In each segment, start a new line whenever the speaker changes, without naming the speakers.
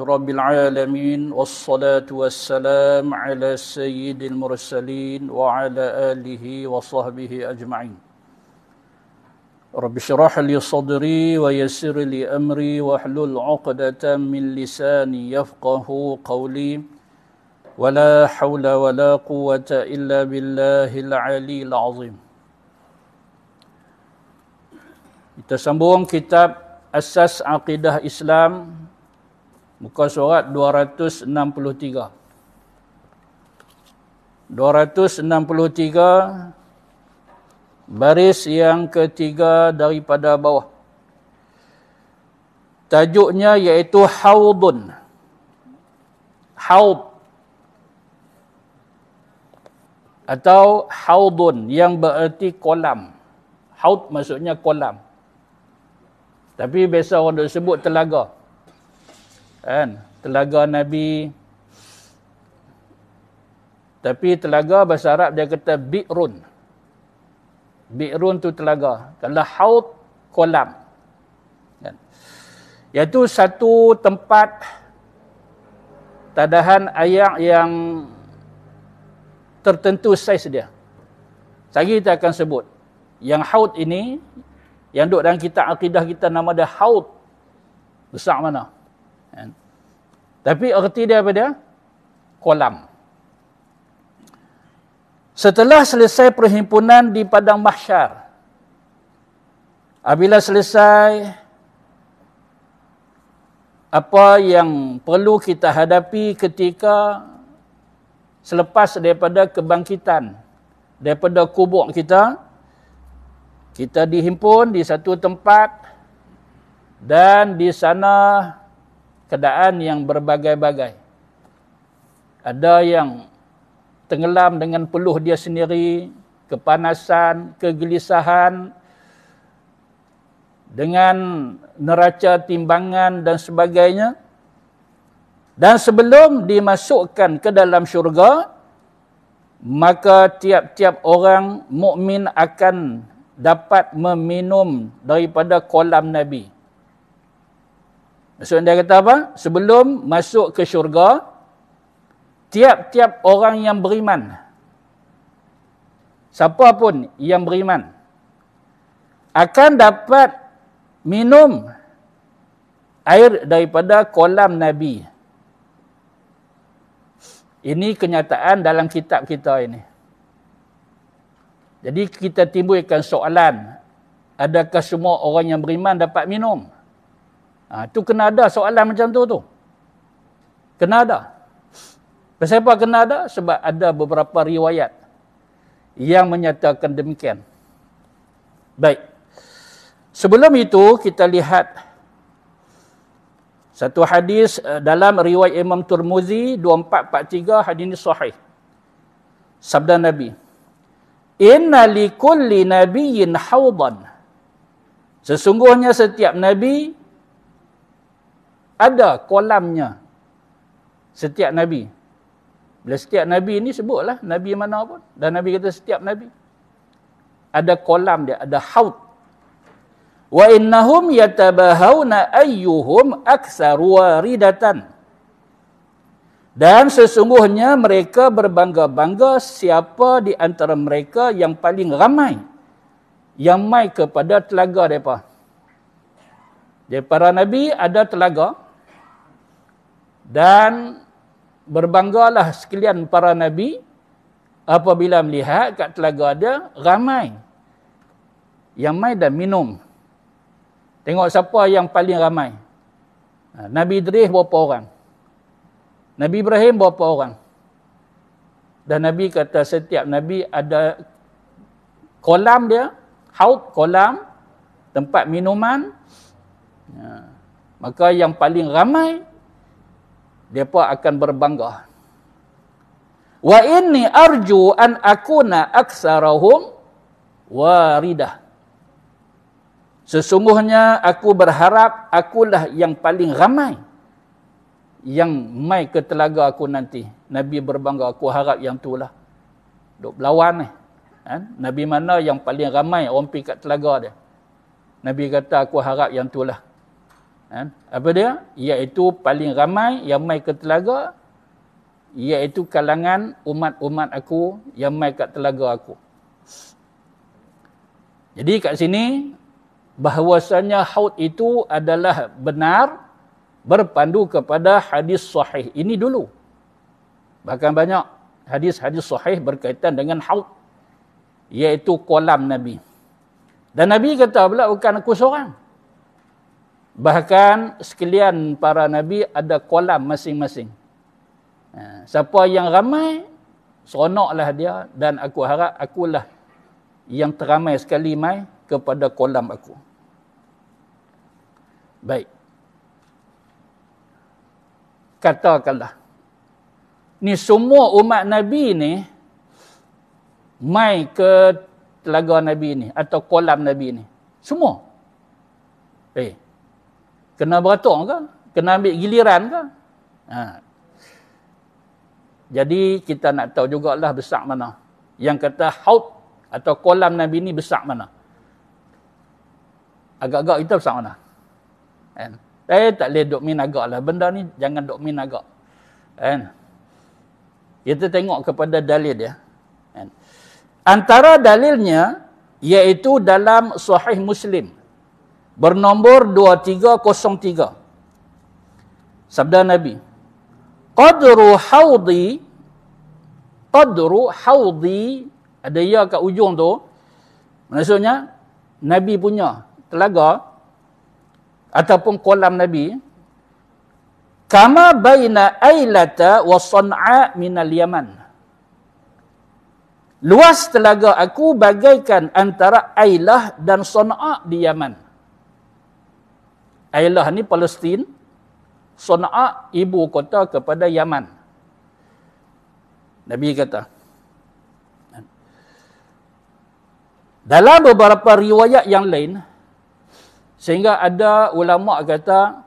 رب العالمين والصلاة والسلام على سيد المرسلين وعلى آله وصحبه أجمعين رب اشرح لي صدري ويسر لي أمري واحلل عقدة من لساني يفقه قولي ولا حول ولا قوة إلا بالله العلي العظيم Kita sambung kitab Asas Aqidah Islam Muka surat 263. 263 baris yang ketiga daripada bawah. Tajuknya iaitu Haudun. Haud. Atau Haudun yang bererti kolam. Haud maksudnya kolam. Tapi biasa orang duk sebut telaga. Telaga kan telaga nabi tapi telaga bahasa Arab dia kata bi'run bi'run tu telaga kalau haut kolam kan iaitu satu tempat tadahan air yang tertentu saiz dia Sagi kita akan sebut yang haut ini yang duduk dalam kitab akidah kita nama dia haut besar mana tapi erti dia apa Kolam. Setelah selesai perhimpunan di Padang Mahsyar, apabila selesai, apa yang perlu kita hadapi ketika selepas daripada kebangkitan, daripada kubur kita, kita dihimpun di satu tempat dan di sana keadaan yang berbagai-bagai. Ada yang tenggelam dengan peluh dia sendiri, kepanasan, kegelisahan, dengan neraca timbangan dan sebagainya. Dan sebelum dimasukkan ke dalam syurga, maka tiap-tiap orang mukmin akan dapat meminum daripada kolam Nabi. So dia kata apa? Sebelum masuk ke syurga, tiap-tiap orang yang beriman, siapa pun yang beriman, akan dapat minum air daripada kolam Nabi. Ini kenyataan dalam kitab kita ini. Jadi kita timbulkan soalan, adakah semua orang yang beriman dapat minum? Minum. Ha, tu kena ada soalan macam tu tu. Kena ada. Kenapa kena ada? Sebab ada beberapa riwayat yang menyatakan demikian. Baik. Sebelum itu kita lihat satu hadis eh, dalam riwayat Imam Turmuzi 2443 hadis ini sahih. Sabda Nabi. Inna li kulli hawdan. Sesungguhnya setiap nabi ada kolamnya setiap Nabi. Bila setiap Nabi ni sebutlah Nabi mana pun. Dan Nabi kata setiap Nabi. Ada kolam dia, ada haut. Wa innahum yatabahawna ayyuhum aksaru waridatan. Dan sesungguhnya mereka berbangga-bangga siapa di antara mereka yang paling ramai. Yang mai kepada telaga mereka. Jadi para Nabi ada telaga dan berbanggalah sekalian para nabi apabila melihat kat telaga dia ramai yang main dan minum tengok siapa yang paling ramai ha, Nabi Idris berapa orang? Nabi Ibrahim berapa orang? Dan Nabi kata setiap Nabi ada kolam dia, haut kolam, tempat minuman. Ha, maka yang paling ramai depa akan berbangga wa inni arju an akuna aktsarahum waridah sesungguhnya aku berharap akulah yang paling ramai yang mai ke telaga aku nanti nabi berbangga aku harap yang itulah duk berlawan ni eh. nabi mana yang paling ramai orang pergi kat telaga dia nabi kata aku harap yang tu lah. Kan? apa dia iaitu paling ramai yang mai ke telaga iaitu kalangan umat-umat aku yang mai kat telaga aku jadi kat sini bahawasanya haud itu adalah benar berpandu kepada hadis sahih ini dulu bahkan banyak hadis-hadis sahih berkaitan dengan haud iaitu kolam nabi dan nabi kata pula bukan aku seorang Bahkan sekalian para nabi ada kolam masing-masing. Ha, siapa yang ramai, seronoklah dia dan aku harap akulah yang teramai sekali mai kepada kolam aku. Baik. Katakanlah. Ni semua umat Nabi ni mai ke telaga Nabi ni atau kolam Nabi ni. Semua. Eh kena beratur ke? Kena ambil giliran ke? Ha. Jadi kita nak tahu juga lah besar mana. Yang kata haut atau kolam Nabi ni besar mana. Agak-agak kita besar mana. Kan? Eh tak boleh duk min agak lah. Benda ni jangan duk min agak. Kan? Kita tengok kepada dalil dia. Kan? Antara dalilnya iaitu dalam sahih Muslim bernombor 2303 sabda nabi qadru haudi qadru haudi ada ya kat ujung tu maksudnya nabi punya telaga ataupun kolam nabi kama baina ailata wa san'a min al-yaman luas telaga aku bagaikan antara ailah dan san'a di yaman ialah ni Palestin Sana'a ibu kota kepada Yaman. Nabi kata. Dalam beberapa riwayat yang lain sehingga ada ulama kata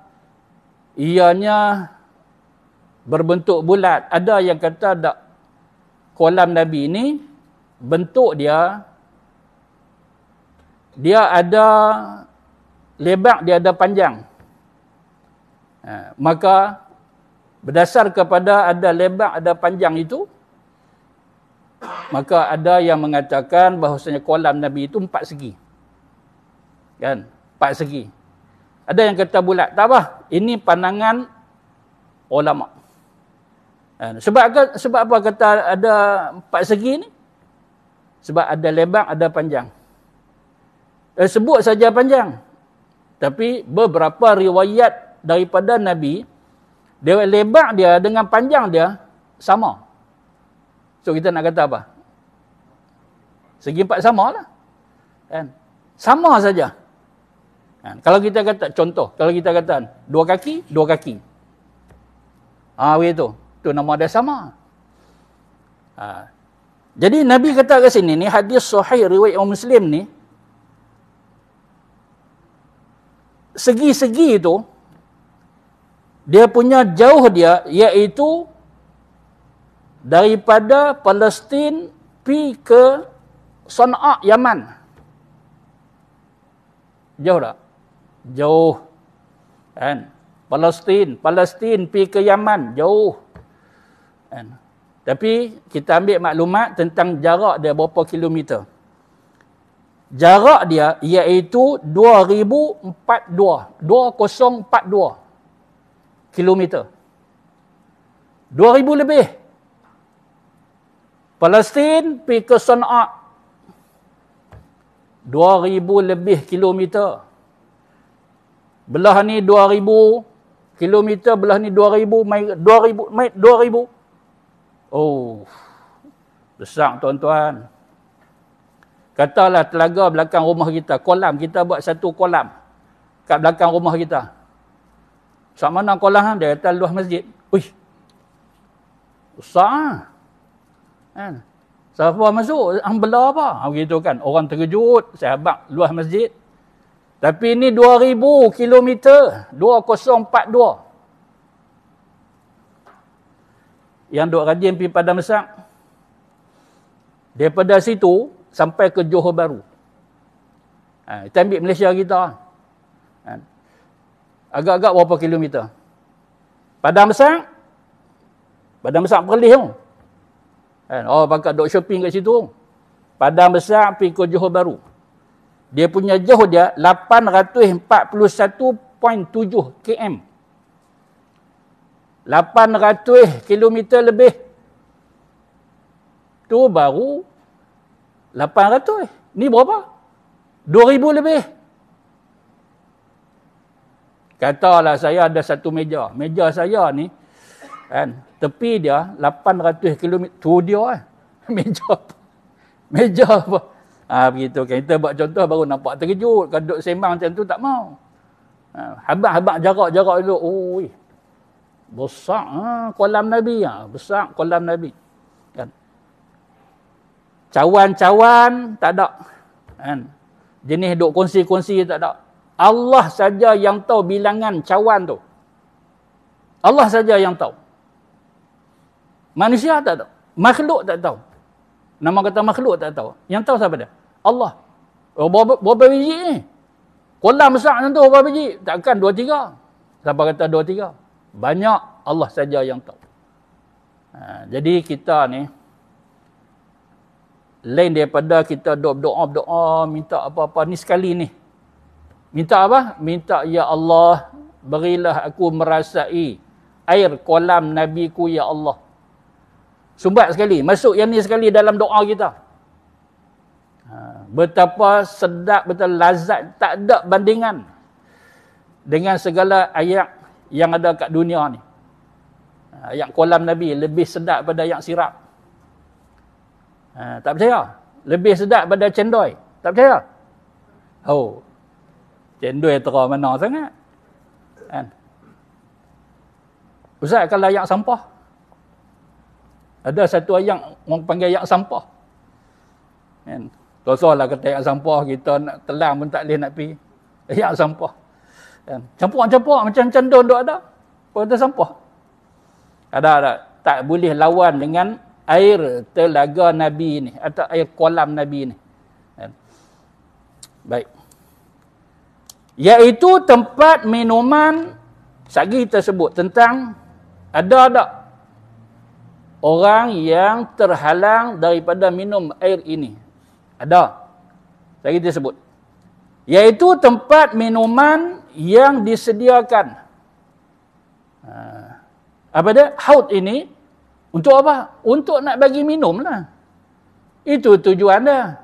ianya berbentuk bulat. Ada yang kata dak kolam Nabi ini bentuk dia dia ada lebar dia ada panjang. Ha, maka berdasar kepada ada lebar ada panjang itu maka ada yang mengatakan bahawasanya kolam Nabi itu empat segi. Kan? Empat segi. Ada yang kata bulat. Tak apa. Ini pandangan ulama. Kan? Sebab sebab apa kata ada empat segi ni? Sebab ada lebar, ada panjang. Eh, sebut saja panjang. Tapi beberapa riwayat daripada Nabi, dia lebar dia dengan panjang dia sama. So kita nak kata apa? Segi empat sama lah. Kan? Sama saja. Kan? Kalau kita kata, contoh, kalau kita kata dua kaki, dua kaki. Ah, ha, begitu. Itu nama dia sama. Ha. Jadi Nabi kata ke sini, ni hadis sahih riwayat Imam Muslim ni, segi-segi itu dia punya jauh dia iaitu daripada Palestin pi ke Sana'a Yaman. Jauh tak? Jauh. Kan? Palestin, Palestin pi ke Yaman, jauh. Kan? Tapi kita ambil maklumat tentang jarak dia berapa kilometer jarak dia iaitu 2042 2042 kilometer 2000 lebih Palestin pergi ke Sana'a 2000 lebih kilometer belah ni 2000 kilometer belah ni 2000 mai 2000 mai 2000 oh besar tuan-tuan Katalah telaga belakang rumah kita, kolam kita buat satu kolam kat belakang rumah kita. Sama mana kolam dia kata luas masjid. Ui. Besar. Kan? Siapa masuk? Ambla apa? Ha, begitu kan. Orang terkejut. saya Sahabat luas masjid. Tapi ini 2,000 kilometer. 2,042. Yang duk rajin pergi pada mesak. Daripada situ, sampai ke Johor Baru. Ha, kita ambil Malaysia kita. Ha, agak-agak berapa kilometer. Padang besar. Padang besar perlis tu. Ha, oh, pakat dok shopping kat situ. Padang besar pergi ke Johor Baru. Dia punya Johor dia 841.7 km. 800 kilometer lebih. Tu baru 800. Eh. Ni berapa? 2000 lebih. Katalah saya ada satu meja. Meja saya ni kan tepi dia 800 km tu dia eh. Meja Meja apa? Ha, begitu kan. Kita buat contoh baru nampak terkejut. Kalau duduk sembang macam tu tak mau. Ha, habak-habak jarak-jarak dulu. Oh, besar ha, kolam Nabi. Ha, besar kolam Nabi cawan-cawan tak ada kan jenis duk kongsi-kongsi tak ada Allah saja yang tahu bilangan cawan tu Allah saja yang tahu manusia tak tahu makhluk tak tahu nama kata makhluk tak tahu yang tahu siapa dia Allah Oh, berapa biji ni kolam besar tu berapa biji takkan dua tiga siapa kata dua tiga banyak Allah saja yang tahu ha, jadi kita ni lain daripada kita doa-doa, doa minta apa-apa ni sekali ni. Minta apa? Minta Ya Allah, berilah aku merasai air kolam Nabi ku Ya Allah. Sumbat sekali. Masuk yang ni sekali dalam doa kita. Ha, betapa sedap, betul lazat, tak ada bandingan dengan segala ayat yang ada kat dunia ni. Ha, ayat kolam Nabi lebih sedap pada ayat sirap. Ha, tak percaya? Lebih sedap pada cendoi. Tak percaya? Oh. Cendoi terang mana sangat. Kan? Ustaz kalau yang sampah. Ada satu ayat orang panggil yang sampah. Kan? Tosohlah kata yang sampah kita nak telang pun tak boleh nak pergi. Yang sampah. Kan? Campur-campur macam cendol tu ada. Pada sampah. Ada, ada. Tak boleh lawan dengan air telaga Nabi ni atau air kolam Nabi ni. Ya. Baik. Yaitu tempat minuman sagi tersebut tentang ada tak orang yang terhalang daripada minum air ini? Ada. Sagi tersebut. Yaitu tempat minuman yang disediakan. Ha. Apa dia? Haud ini untuk apa? Untuk nak bagi minum lah. Itu tujuan dia.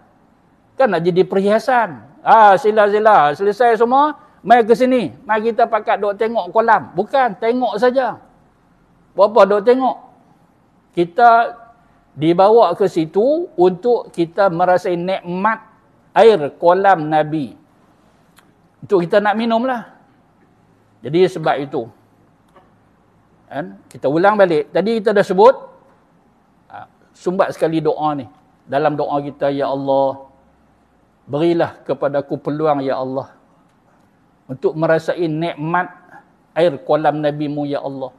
Kan nak jadi perhiasan. Ah ha, sila-sila. Selesai semua. Mari ke sini. Mari kita pakat dok tengok kolam. Bukan. Tengok saja. Berapa dok tengok? Kita dibawa ke situ untuk kita merasai nikmat air kolam Nabi. Untuk kita nak minum lah. Jadi Sebab itu. Kan? Kita ulang balik. Tadi kita dah sebut ha, sumbat sekali doa ni. Dalam doa kita ya Allah berilah kepadaku peluang ya Allah untuk merasai nikmat air kolam nabimu ya Allah.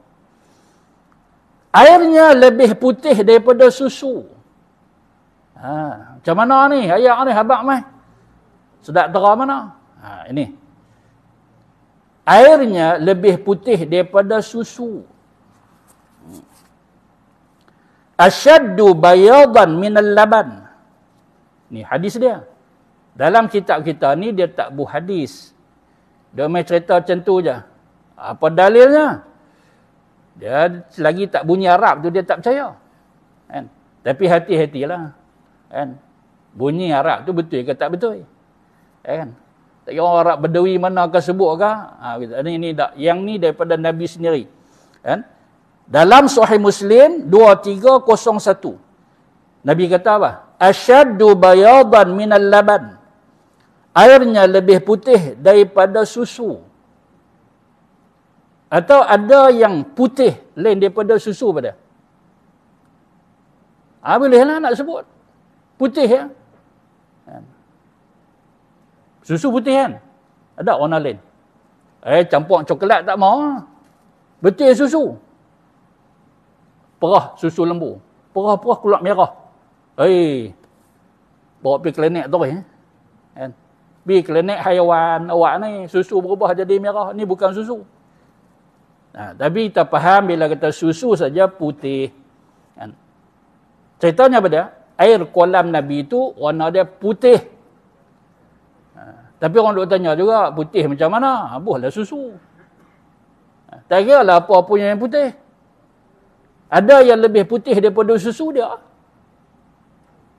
Airnya lebih putih daripada susu. Ha, macam mana ni? Ayah ni habak mai. Sedap dera mana? Ha, ini. Airnya lebih putih daripada susu asyaddu bayadan minal laban. Ni hadis dia. Dalam kitab kita ni dia tak buh hadis. Dia main cerita macam tu je. Apa dalilnya? Dia lagi tak bunyi Arab tu dia tak percaya. Kan? Tapi hati-hatilah. Kan? Bunyi Arab tu betul ke tak betul? Eh, kan? Tak kira Arab berdui mana ke sebut ke? Ha, ini, ini, yang ni daripada Nabi sendiri. Kan? Dalam Sahih Muslim 2301. Nabi kata apa? Asyaddu bayadan minal laban. Airnya lebih putih daripada susu. Atau ada yang putih lain daripada susu pada. Ah bolehlah nak sebut. Putih ya. Kan? Susu putih kan? Ada warna lain. Eh campur coklat tak mau. Betul susu perah susu lembu. Perah-perah keluar merah. Hei. Bawa pergi klinik tu. Eh. Kan? Bi klinik haiwan awak ni susu berubah jadi merah. Ni bukan susu. Nah, ha, tapi kita faham bila kata susu saja putih. Kan? Ceritanya apa dia? Air kolam Nabi itu warna dia putih. Ha, tapi orang duk tanya juga, putih macam mana? Habuslah susu. Ha, tak kira lah apa-apa yang putih. Ada yang lebih putih daripada susu dia.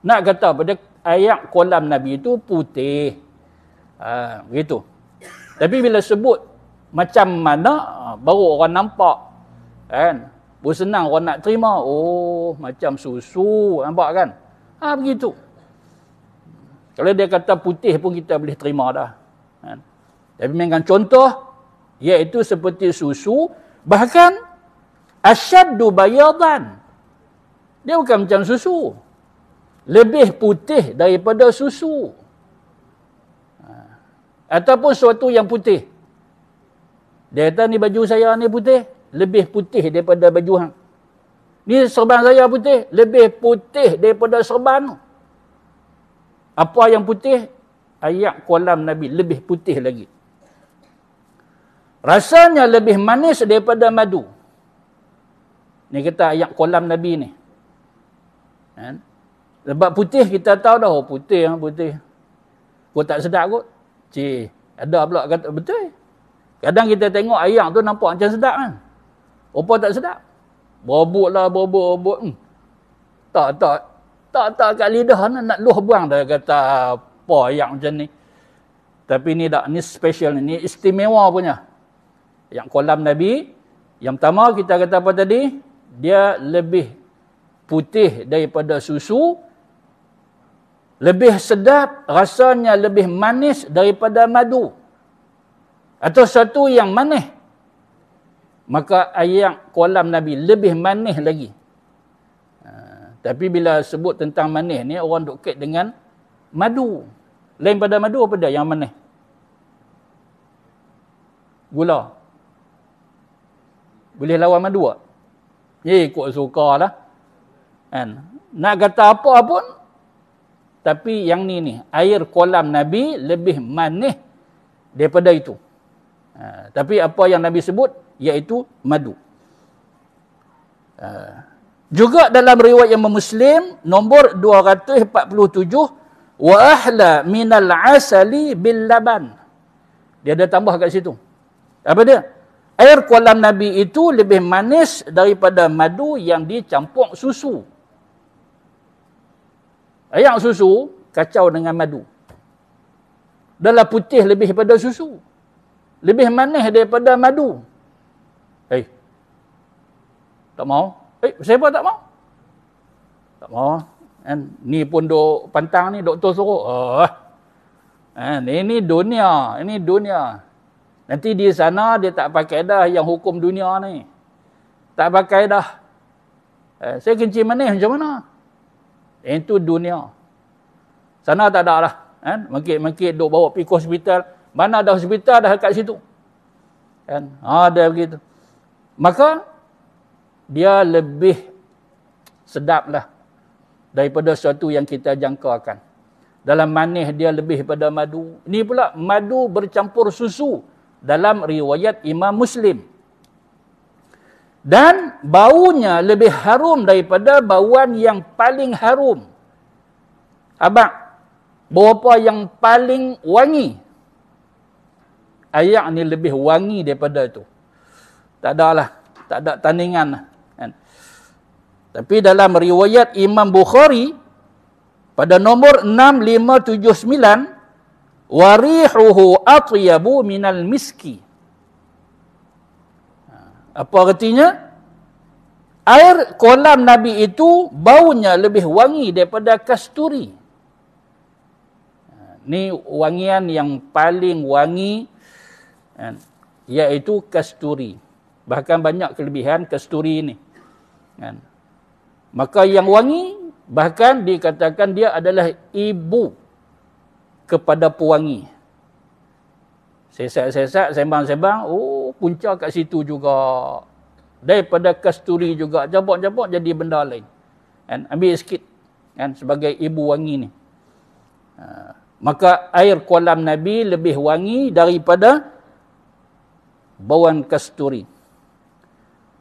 Nak kata pada ayat kolam Nabi itu putih. Ha, begitu. Tapi bila sebut macam mana baru orang nampak kan Bukan senang orang nak terima. Oh, macam susu. Nampak kan? Ha, begitu. Kalau dia kata putih pun kita boleh terima dah. Kan? Tapi memang contoh, iaitu seperti susu, bahkan asyaddu bayadan dia bukan macam susu lebih putih daripada susu ha. ataupun sesuatu yang putih dia kata ni baju saya ni putih lebih putih daripada baju hang ni serban saya putih lebih putih daripada serban apa yang putih ayat kolam Nabi lebih putih lagi rasanya lebih manis daripada madu Ni kata ayat kolam Nabi ni. Kan? Lebat putih kita tahu dah. Oh putih yang ah, putih. Kau tak sedap kot. Cih. Ada pula kata betul. Kadang kita tengok ayam tu nampak macam sedap kan. Opa tak sedap. Bobok lah bobok bobok. Hmm. Tak tak. Tak tak kat lidah ni. Nak luh buang dah kata apa ayam macam ni. Tapi ni tak. Ni special ni. Ni istimewa punya. Yang kolam Nabi. Yang pertama kita kata apa tadi? dia lebih putih daripada susu lebih sedap rasanya lebih manis daripada madu atau satu yang manis maka ayam kolam nabi lebih manis lagi ha, tapi bila sebut tentang manis ni orang duk kait dengan madu lain pada madu apa dah yang manis gula boleh lawan madu tak Ya ikut suka lah. Kan? Nak kata apa pun. Tapi yang ni ni. Air kolam Nabi lebih manis daripada itu. Ha, tapi apa yang Nabi sebut iaitu madu. Ha, juga dalam riwayat yang memuslim nombor 247 wa ahla minal asali bil laban. Dia ada tambah kat situ. Apa dia? air kolam Nabi itu lebih manis daripada madu yang dicampur susu. Ayak susu kacau dengan madu. Dalam putih lebih daripada susu. Lebih manis daripada madu. Hei. Eh. Tak mau? Hei, eh, siapa tak mau? Tak mau. Kan? Ni pun dok pantang ni doktor suruh. Oh. Kan? Ini dunia. Ini dunia. Nanti di sana dia tak pakai dah yang hukum dunia ni. Tak pakai dah. Eh, saya kencing manis macam mana? Eh, itu dunia. Sana tak ada lah. Eh, kan? Mungkin-mungkin duk bawa pergi ke hospital. Mana ada hospital dah kat situ. Kan? Eh, ada begitu. Maka dia lebih sedap lah daripada sesuatu yang kita jangkakan. Dalam manis dia lebih daripada madu. Ini pula madu bercampur Susu dalam riwayat Imam Muslim. Dan baunya lebih harum daripada bauan yang paling harum. Abang, bau apa yang paling wangi? Ayak ni lebih wangi daripada itu. Tak ada lah. Tak ada tandingan lah. Kan? Tapi dalam riwayat Imam Bukhari, pada nombor 6579, warihuhu atyabu minal miski ha, apa artinya air kolam nabi itu baunya lebih wangi daripada kasturi Ini ha, wangian yang paling wangi kan iaitu kasturi bahkan banyak kelebihan kasturi ini maka yang wangi bahkan dikatakan dia adalah ibu kepada pewangi. sesak-sesak, sembang-sembang, oh punca kat situ juga. Daripada kasturi juga, jabot-jabot jadi benda lain. Kan? Ambil sikit kan? sebagai ibu wangi ni. Ha. Maka air kolam Nabi lebih wangi daripada bauan kasturi.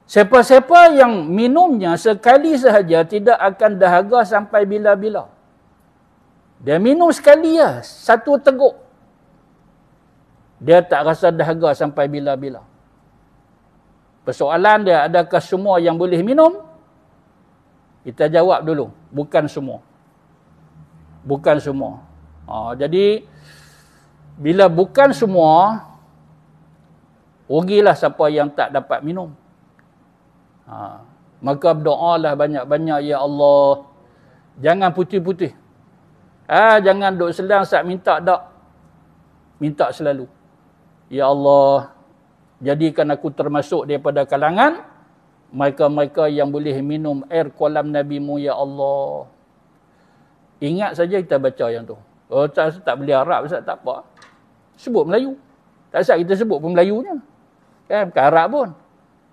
Siapa-siapa yang minumnya sekali sahaja tidak akan dahaga sampai bila-bila. Dia minum sekali lah. Satu teguk. Dia tak rasa dahaga sampai bila-bila. Persoalan dia, adakah semua yang boleh minum? Kita jawab dulu. Bukan semua. Bukan semua. Ha, jadi, bila bukan semua, rugilah siapa yang tak dapat minum. Ha, maka berdoa lah banyak-banyak, Ya Allah, jangan putih-putih. Ah jangan duk selang sat minta dak. Minta selalu. Ya Allah, jadikan aku termasuk daripada kalangan mereka-mereka yang boleh minum air kolam nabimu ya Allah. Ingat saja kita baca yang tu. Oh tak tak boleh Arab sat tak apa. Sebut Melayu. Tak sat kita sebut pun Melayunya. Kan bukan Arab pun.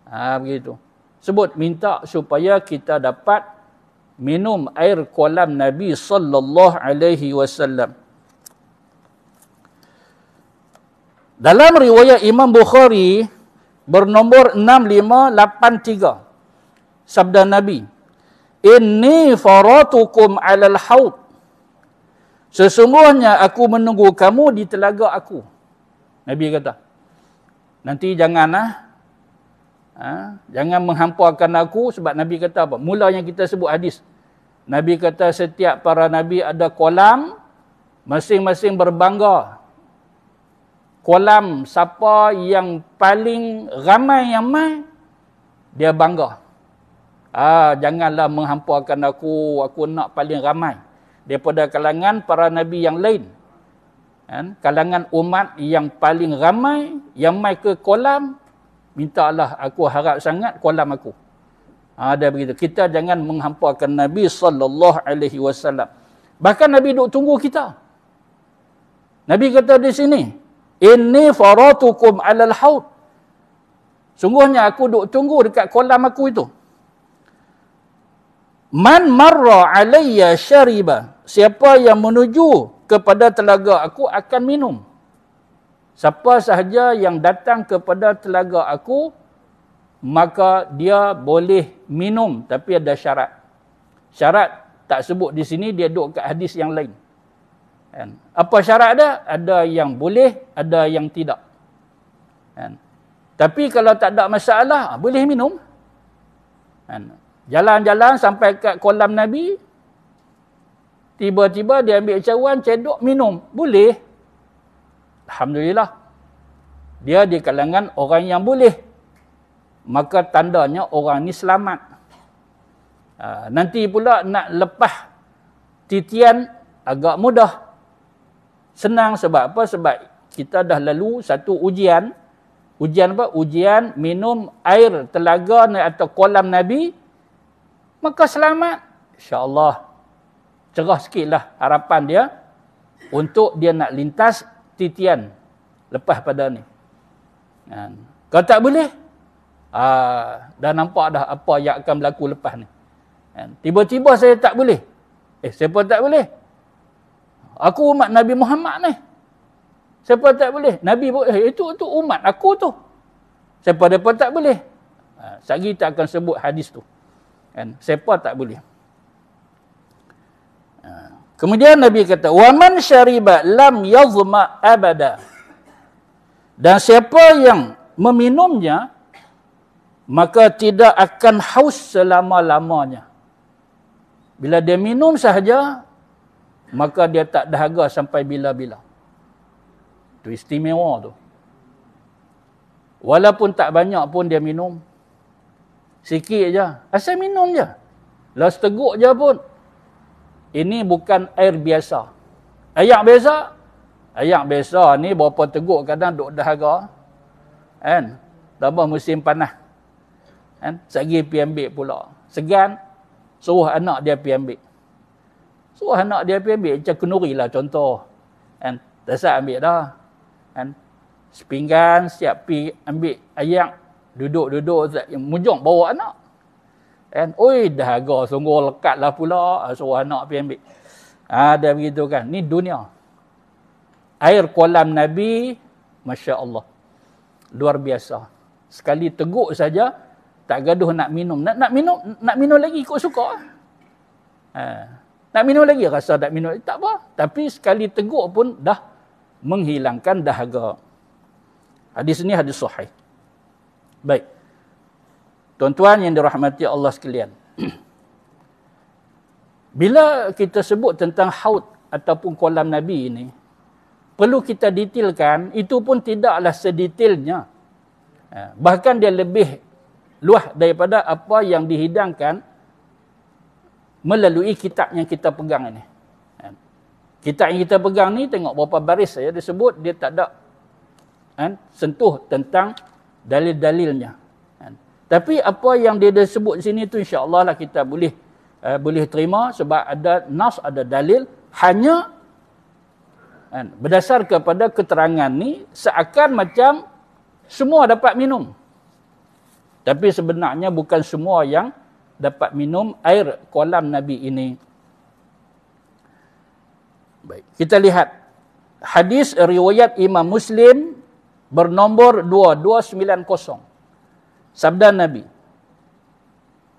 Ha begitu. Sebut minta supaya kita dapat minum air kolam Nabi sallallahu alaihi wasallam. Dalam riwayat Imam Bukhari bernombor 6583 sabda Nabi, "Inni faratukum 'alal haud." Sesungguhnya aku menunggu kamu di telaga aku. Nabi kata, "Nanti janganlah Ha? Jangan menghampakan aku sebab Nabi kata apa? Mulanya kita sebut hadis. Nabi kata setiap para Nabi ada kolam, masing-masing berbangga. Kolam siapa yang paling ramai yang main, dia bangga. Ah, janganlah menghampurkan aku, aku nak paling ramai. Daripada kalangan para Nabi yang lain. Kan? Kalangan umat yang paling ramai, yang main ke kolam, mintalah aku harap sangat kolam aku ada ha, begitu. Kita jangan menghampakan Nabi sallallahu alaihi wasallam. Bahkan Nabi duk tunggu kita. Nabi kata di sini, "Inni faratukum 'alal haud." Sungguhnya aku duk tunggu dekat kolam aku itu. Man marra 'alayya shariba. Siapa yang menuju kepada telaga aku akan minum. Siapa sahaja yang datang kepada telaga aku maka dia boleh minum tapi ada syarat. Syarat tak sebut di sini, dia duduk kat hadis yang lain. And apa syarat dia? Ada yang boleh, ada yang tidak. And tapi kalau tak ada masalah, boleh minum. And jalan-jalan sampai kat kolam Nabi, tiba-tiba dia ambil cawan, cedok, minum. Boleh. Alhamdulillah. Dia di kalangan orang yang boleh maka tandanya orang ni selamat. Ha, nanti pula nak lepas titian agak mudah. Senang sebab apa? Sebab kita dah lalu satu ujian. Ujian apa? Ujian minum air telaga atau kolam Nabi. Maka selamat. InsyaAllah. Cerah sikit lah harapan dia. Untuk dia nak lintas titian. Lepas pada ni. Ha, kalau tak boleh, Aa, ah, dah nampak dah apa yang akan berlaku lepas ni. Kan? Tiba-tiba saya tak boleh. Eh, siapa tak boleh? Aku umat Nabi Muhammad ni. Siapa tak boleh? Nabi eh, itu itu umat aku tu. Siapa dapat tak boleh? Ha, Sagi tak akan sebut hadis tu. Kan? Siapa tak boleh? Ha. Kemudian Nabi kata, "Waman syariba lam yazma abada." Dan siapa yang meminumnya, maka tidak akan haus selama-lamanya. Bila dia minum sahaja, maka dia tak dahaga sampai bila-bila. Itu istimewa tu. Walaupun tak banyak pun dia minum. Sikit je. Asal minum je. Lepas teguk je pun. Ini bukan air biasa. Air biasa? Air biasa ni berapa teguk kadang duk dahaga. Kan? Dabar musim panas. Kan? Eh, Sagi pergi ambil pula. Segan, suruh anak dia pergi ambil. Suruh anak dia pergi ambil. Macam kenuri lah contoh. Kan? Eh, Tersat ambil dah. Kan? Sepinggan, siap pi ambil ayam Duduk-duduk, mujung bawa anak. Kan? Oi, dahaga sungguh lekat lah pula. Suruh anak pergi ambil. Ada ah, ha, begitu kan. Ni dunia. Air kolam Nabi, Masya Allah. Luar biasa. Sekali teguk saja, tak gaduh nak minum. Nak, nak minum nak minum lagi ikut suka. Ha. Nak minum lagi rasa tak minum. Tak apa. Tapi sekali teguk pun dah menghilangkan dahaga. Hadis ni hadis sahih. Baik. Tuan-tuan yang dirahmati Allah sekalian. Bila kita sebut tentang haut ataupun kolam Nabi ini, perlu kita detailkan, itu pun tidaklah sedetailnya. Ha. Bahkan dia lebih luah daripada apa yang dihidangkan melalui kitab yang kita pegang ini. Kan? Kitab yang kita pegang ni tengok berapa baris saya disebut dia tak ada kan, sentuh tentang dalil-dalilnya. Kan. Tapi apa yang dia dah sebut sini tu insya-Allah lah kita boleh uh, boleh terima sebab ada nas ada dalil hanya kan, berdasar kepada keterangan ni seakan macam semua dapat minum. Tapi sebenarnya bukan semua yang dapat minum air kolam Nabi ini. Baik, kita lihat hadis riwayat Imam Muslim bernombor 290. Sabda Nabi.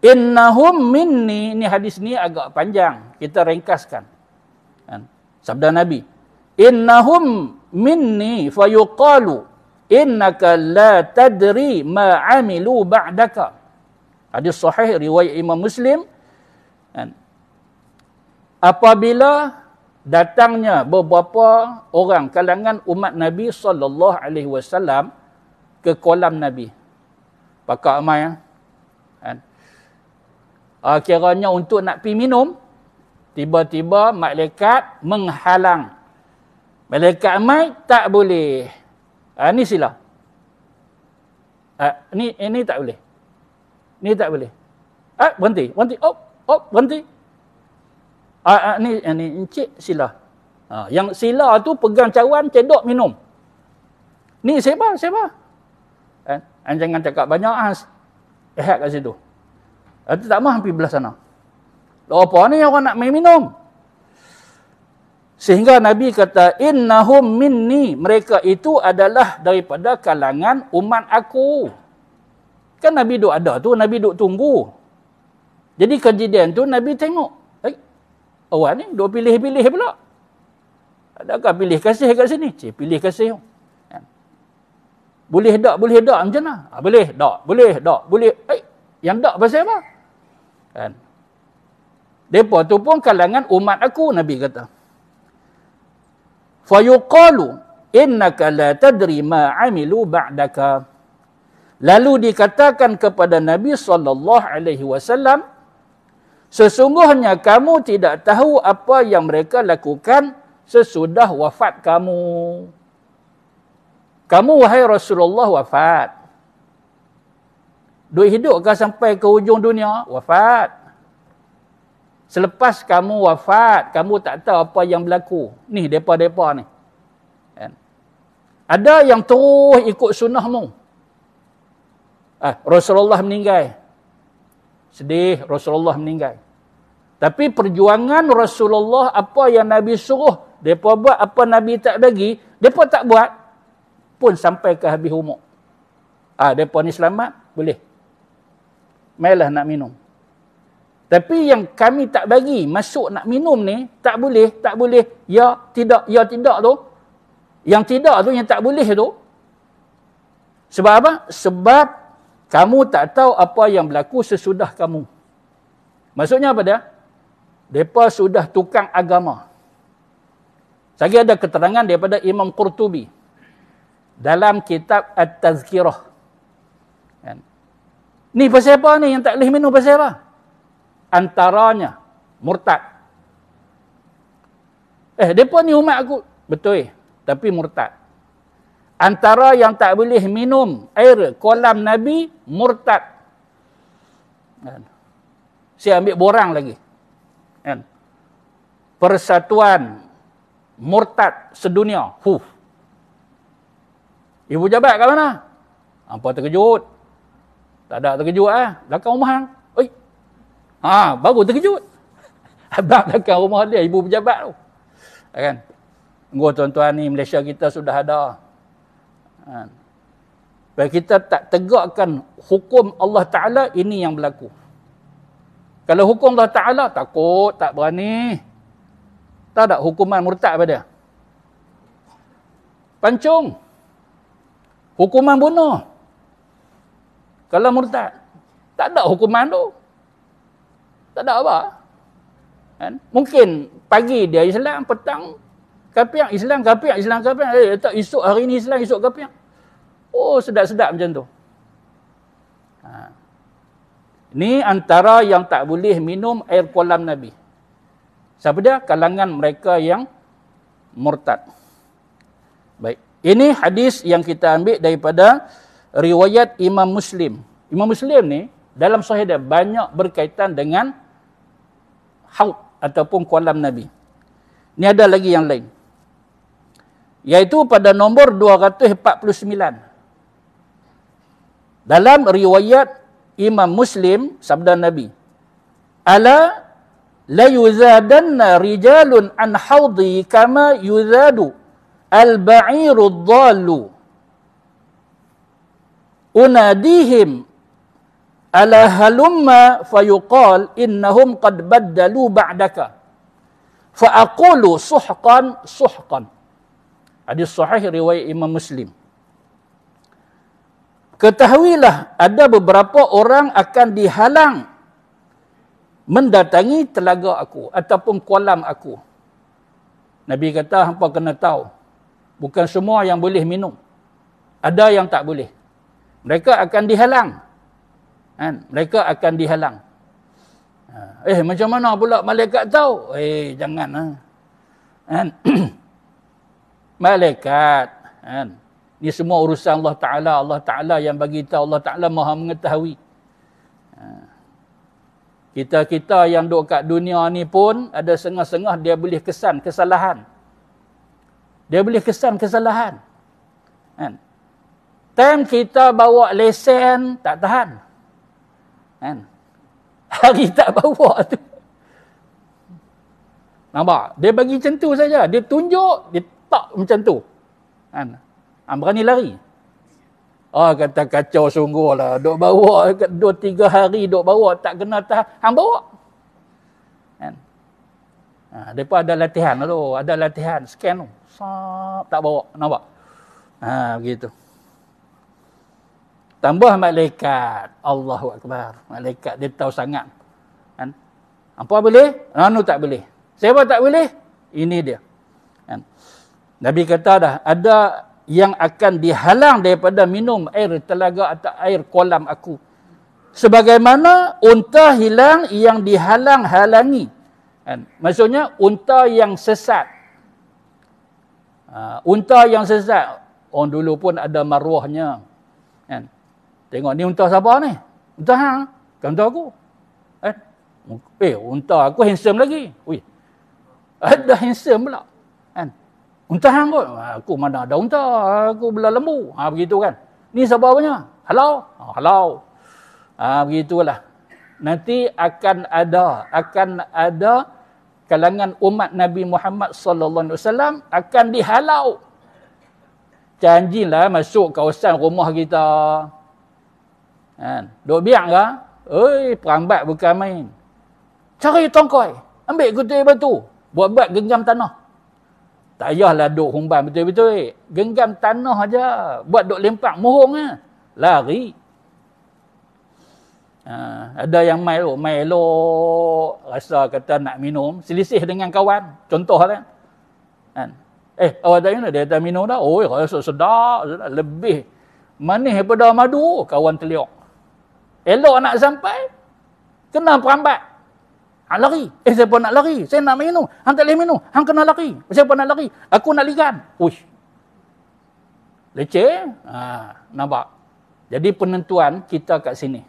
Innahum minni. Ini hadis ni agak panjang. Kita ringkaskan. Kan? Sabda Nabi. Innahum minni fayuqalu innaka la tadri ma amilu ba'daka hadis sahih riwayat imam muslim kan? apabila datangnya beberapa orang kalangan umat nabi sallallahu alaihi wasallam ke kolam nabi pakak amai ya. kan akhirnya ah, untuk nak pi minum tiba-tiba malaikat menghalang malaikat amai tak boleh Ha, ni sila. Ha, ni ini eh, tak boleh. Ni tak boleh. Ha, berhenti, berhenti. Op, oh, op, oh, berhenti. Ah, ha, ha, ni ini encik sila. Ha, yang sila tu pegang cawan cedok minum. Ni siapa? Siapa? Ha, jangan cakap banyak ah. Ehat kat situ. Ha, tak mahu hampir belah sana. Lah ni orang nak main minum? Sehingga Nabi kata, Innahum minni, mereka itu adalah daripada kalangan umat aku. Kan Nabi duk ada tu, Nabi duk tunggu. Jadi kejadian tu Nabi tengok. Eh, orang ni duk pilih-pilih pula. Adakah pilih kasih kat sini? Cik, pilih kasih. Kan? Boleh tak, boleh tak macam mana? Ha, boleh tak, boleh tak, boleh. Eh, yang tak pasal apa? Kan. Mereka tu pun kalangan umat aku, Nabi kata fayuqalu innaka la tadri ma amilu ba'daka lalu dikatakan kepada nabi sallallahu alaihi wasallam sesungguhnya kamu tidak tahu apa yang mereka lakukan sesudah wafat kamu kamu wahai rasulullah wafat duit hidup ke sampai ke hujung dunia wafat Selepas kamu wafat, kamu tak tahu apa yang berlaku. Ni, depa-depa ni. Kan? Ada yang terus ikut sunnahmu. Ah, Rasulullah meninggal. Sedih Rasulullah meninggal. Tapi perjuangan Rasulullah apa yang Nabi suruh, depa buat apa Nabi tak bagi, depa tak buat pun sampai ke habis umur. Ah, depa ni selamat, boleh. Mailah nak minum. Tapi yang kami tak bagi masuk nak minum ni, tak boleh, tak boleh. Ya, tidak, ya tidak tu. Yang tidak tu, yang tak boleh tu. Sebab apa? Sebab kamu tak tahu apa yang berlaku sesudah kamu. Maksudnya apa dia? Mereka sudah tukang agama. Saya ada keterangan daripada Imam Qurtubi. Dalam kitab At-Tazkirah. Kan? Ni pasal apa ni yang tak boleh minum pasal apa? antaranya murtad. Eh, depa ni umat aku. Betul. Eh? Tapi murtad. Antara yang tak boleh minum air kolam Nabi, murtad. Kan. Saya ambil borang lagi. Kan. Persatuan murtad sedunia. Huh. Ibu jabat kat mana? Ampa terkejut. Tak ada terkejut ah. Belakang rumah hang. Ha, baru terkejut. Abang belakang rumah dia, ibu pejabat tu. Kan? Gua tuan-tuan ni, Malaysia kita sudah ada. Ha. kita tak tegakkan hukum Allah Ta'ala, ini yang berlaku. Kalau hukum Allah Ta'ala, takut, tak berani. Tak ada hukuman murtad pada dia. Pancung. Hukuman bunuh. Kalau murtad. Tak ada hukuman tu. Tak ada apa. Kan? Mungkin pagi dia Islam, petang kapiak Islam, kapiak Islam, kapiak. Eh, tak esok hari ni Islam, esok kapiak. Oh, sedap-sedap macam tu. Ha. Ni antara yang tak boleh minum air kolam Nabi. Siapa dia? Kalangan mereka yang murtad. Baik. Ini hadis yang kita ambil daripada riwayat Imam Muslim. Imam Muslim ni dalam sahih dia banyak berkaitan dengan haud ataupun kolam Nabi. Ni ada lagi yang lain. Yaitu pada nombor 249. Dalam riwayat Imam Muslim sabda Nabi, "Ala la yuzadanna rijalun an haudi kama yuzadu al-ba'irud dhalu." Unadihim ala halumma fayuqal innahum qad baddalu ba'daka fa aqulu suhqan suhqan hadis sahih riwayat imam muslim ketahuilah ada beberapa orang akan dihalang mendatangi telaga aku ataupun kolam aku nabi kata hangpa kena tahu bukan semua yang boleh minum ada yang tak boleh mereka akan dihalang kan mereka akan dihalang ha. eh macam mana pula malaikat tahu eh jangan ha. kan malaikat kan ni semua urusan Allah taala Allah taala yang bagi tahu Allah taala Maha mengetahui ha. kita-kita yang duduk kat dunia ni pun ada sengah-sengah dia boleh kesan kesalahan. Dia boleh kesan kesalahan. Kan? Time kita bawa lesen tak tahan. Kan? Hari tak bawa tu. Nampak? Dia bagi macam tu saja. Dia tunjuk, dia tak macam tu. Kan? Ha, berani lari. Ah oh, kata kacau sungguh lah. Duk bawa, dua tiga hari duk bawa, tak kena tahan. Hang bawa. Kan? Ha, ah, mereka ada latihan tu. Ada latihan. Scan tu. tak bawa. Nampak? Ha, begitu. Tambah malaikat. Allahu Akbar. Malaikat dia tahu sangat. Kan? Apa boleh? Anu tak boleh. Siapa tak boleh? Ini dia. Kan? Nabi kata dah, ada yang akan dihalang daripada minum air telaga atau air kolam aku. Sebagaimana unta hilang yang dihalang-halangi. Kan? Maksudnya unta yang sesat. Uh, unta yang sesat. Orang dulu pun ada maruahnya. Kan? Tengok ni unta sabar ni? Unta hang. Kan unta aku. Eh, eh unta aku handsome lagi. Ui. Ada eh, handsome pula. Kan? Unta hang kot. Ah, aku mana ada unta. Aku bela lembu. Ha, begitu kan. Ni siapa punya? Halau. Ha, halau. Ha, begitulah. Nanti akan ada. Akan ada kalangan umat Nabi Muhammad sallallahu alaihi wasallam akan dihalau. Janjilah masuk kawasan rumah kita. Kan? Duk biak ke? Oi, perambat bukan main. Cari tongkoi. Ambil kutih batu. buat bat genggam tanah. Tak payahlah duk humban betul-betul. Genggam tanah aja, Buat duk lempak mohong. Eh. Lari. Ha, ada yang main elok. Main elok. Rasa kata nak minum. Selisih dengan kawan. Contoh lah. Kan? Eh, awak tak minum? Dia tak minum dah. Oh, rasa sedap. sedap. Lebih manis daripada madu. Kawan teliok. Elok nak sampai, kena perambat. Hang lari. Eh, siapa nak lari? Saya nak minum. Hang tak boleh minum. Hang kena lari. Siapa nak lari? Aku nak ligan. Uish. Leceh. Ha, nampak? Jadi penentuan kita kat sini.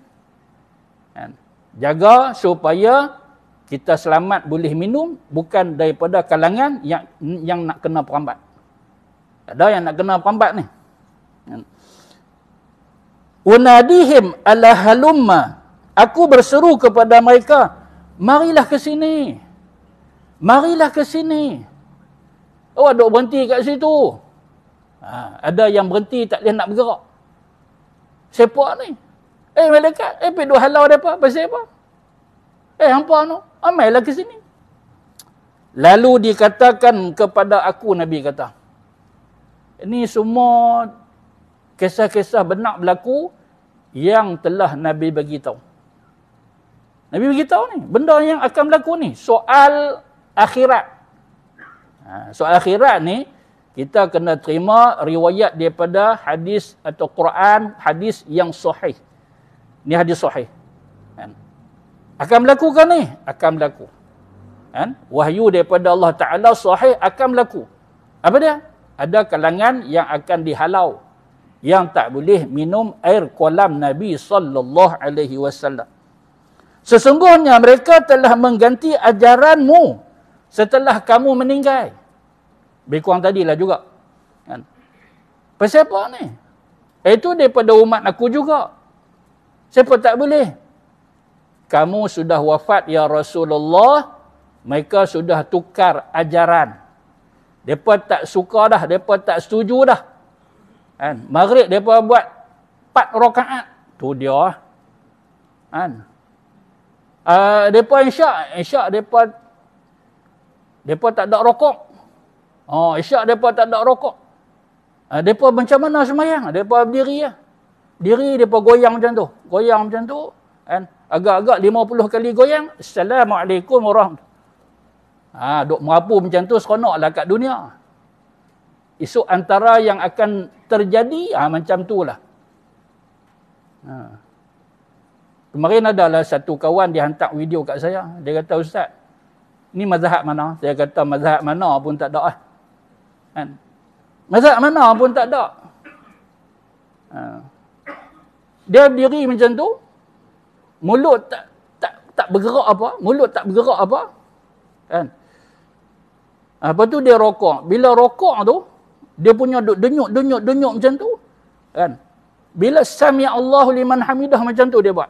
Kan? Jaga supaya kita selamat boleh minum bukan daripada kalangan yang yang nak kena perambat. Ada yang nak kena perambat ni. Ha. Unadihim ala halumma. Aku berseru kepada mereka, marilah ke sini. Marilah ke sini. Oh, ada berhenti kat situ. Ha, ada yang berhenti tak boleh nak bergerak. Siapa ni? Eh, mereka, Eh, pergi dua halau mereka. Pasal apa? Eh, hampa ni. Amailah ah, ke sini. Lalu dikatakan kepada aku, Nabi kata. Ini semua kisah-kisah benak berlaku yang telah Nabi bagi tahu. Nabi bagi tahu ni, benda yang akan berlaku ni, soal akhirat. Ha, soal akhirat ni kita kena terima riwayat daripada hadis atau Quran, hadis yang sahih. Ni hadis sahih. Kan? Akan berlaku kan ni? Akan berlaku. Kan? Wahyu daripada Allah Taala sahih akan berlaku. Apa dia? Ada kalangan yang akan dihalau yang tak boleh minum air kolam Nabi sallallahu alaihi wasallam. Sesungguhnya mereka telah mengganti ajaranmu setelah kamu meninggal. Lebih kurang tadilah juga. Kan? Siapa ni? Eh, itu daripada umat aku juga. Siapa tak boleh? Kamu sudah wafat ya Rasulullah, mereka sudah tukar ajaran. Depa tak suka dah, depa tak setuju dah Kan? Maghrib depa buat 4 rakaat tu dia. Kan? Ah uh, depa isyak, isyak depa depa tak ada rokok. Oh, isyak depa tak ada rokok. Ah uh, depa macam mana semayang? Depa berdiri ya. Lah. Diri depa goyang macam tu. Goyang macam tu. Kan? Agak-agak 50 kali goyang. Assalamualaikum warahmatullahi. Ah, ha, duk merapu macam tu seronoklah kat dunia. Isu antara yang akan terjadi ha, macam tu lah. Ha. Kemarin adalah satu kawan dia hantar video kat saya. Dia kata, Ustaz, ni mazhab mana? Saya kata, mazhab mana pun tak ada lah. Kan? Mazhab mana pun tak ada. Ha. Dia diri macam tu. Mulut tak tak tak bergerak apa. Mulut tak bergerak apa. Kan? Lepas tu dia rokok. Bila rokok tu, dia punya duk denyut denyut denyut macam tu. Kan? Bila sami Allahu liman hamidah macam tu dia buat.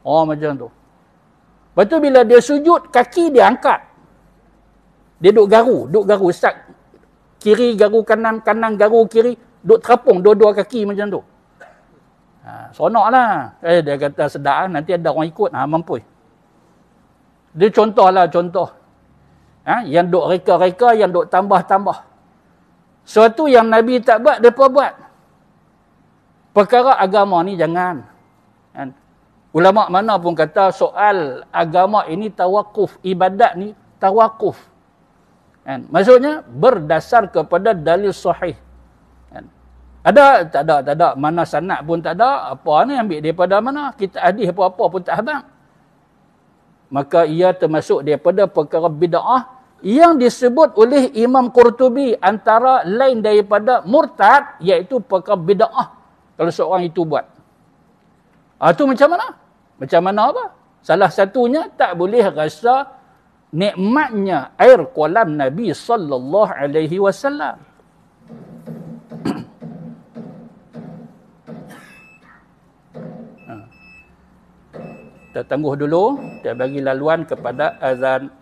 Oh macam tu. Lepas tu bila dia sujud kaki dia angkat. Dia duk garu, duk garu sat kiri garu kanan, kanan garu kiri, duk terapung dua-dua kaki macam tu. Ha, sonok lah. Eh, dia kata sedap lah. Nanti ada orang ikut. Ha, mampu. Dia contoh lah, contoh. Ha, yang duk reka-reka, yang duk tambah-tambah. Sesuatu yang Nabi tak buat, mereka buat. Perkara agama ni jangan. Kan? Ulama mana pun kata soal agama ini tawakuf. Ibadat ni tawakuf. Kan? Maksudnya berdasar kepada dalil sahih. Kan? Ada, tak ada, tak ada. Mana sanat pun tak ada. Apa ni ambil daripada mana. Kita hadis apa-apa pun tak habang. Maka ia termasuk daripada perkara bida'ah yang disebut oleh Imam Qurtubi antara lain daripada murtad iaitu perkara bida'ah kalau seorang itu buat. Ah tu macam mana? Macam mana apa? Salah satunya tak boleh rasa nikmatnya air kolam Nabi sallallahu alaihi wasallam. Kita ah. tangguh dulu, kita bagi laluan kepada azan.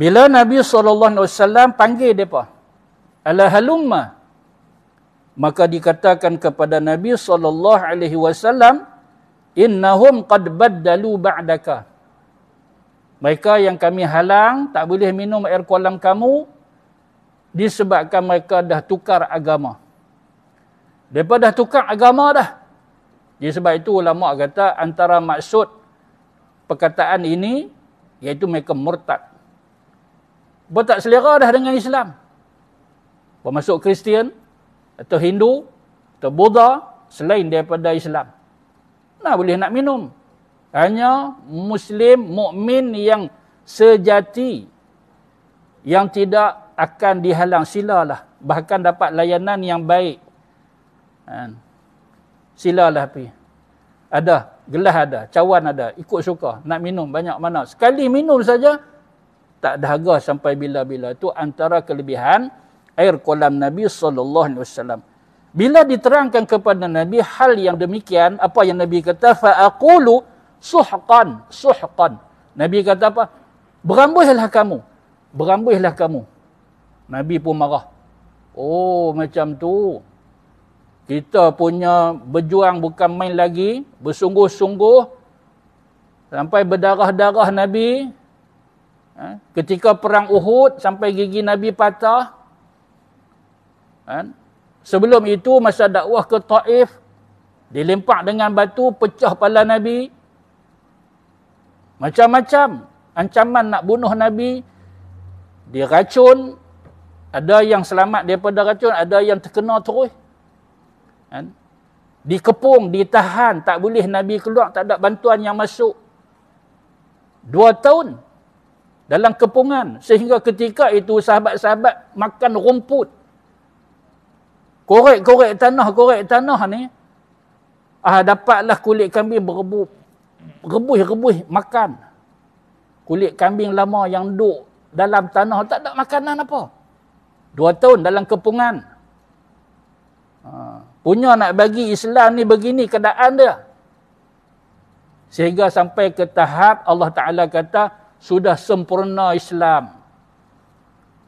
Bila Nabi SAW panggil ala Alahalumma, maka dikatakan kepada Nabi SAW, Innahum qad baddalu ba'daka. Mereka yang kami halang, tak boleh minum air kolam kamu, disebabkan mereka dah tukar agama. Mereka dah tukar agama dah. jadi sebab itu ulama kata antara maksud perkataan ini, iaitu mereka murtad bertak selera dah dengan Islam. Bermasuk Kristian atau Hindu atau Buddha selain daripada Islam. Nah boleh nak minum. Hanya muslim mukmin yang sejati yang tidak akan dihalang silalah bahkan dapat layanan yang baik. Kan? Silalah pi. Ada gelas ada, cawan ada, ikut suka nak minum banyak mana. Sekali minum saja tak dahaga sampai bila-bila tu antara kelebihan air kolam Nabi sallallahu alaihi wasallam. Bila diterangkan kepada Nabi hal yang demikian, apa yang Nabi kata faaqulu suhqan, suhqan. Nabi kata apa? Berambuihlah kamu. Berambuihlah kamu. Nabi pun marah. Oh, macam tu. Kita punya berjuang bukan main lagi, bersungguh-sungguh sampai berdarah-darah Nabi Ha? Ketika perang Uhud sampai gigi Nabi patah. Ha? Sebelum itu masa dakwah ke Taif dilempak dengan batu pecah pala Nabi. Macam-macam ancaman nak bunuh Nabi diracun ada yang selamat daripada racun ada yang terkena terus ha? dikepung ditahan tak boleh nabi keluar tak ada bantuan yang masuk Dua tahun dalam kepungan sehingga ketika itu sahabat-sahabat makan rumput korek-korek tanah korek tanah ni ah dapatlah kulit kambing berebuh rebuh-rebuh makan kulit kambing lama yang duk dalam tanah tak ada makanan apa dua tahun dalam kepungan ha, punya nak bagi Islam ni begini keadaan dia sehingga sampai ke tahap Allah Ta'ala kata sudah sempurna Islam.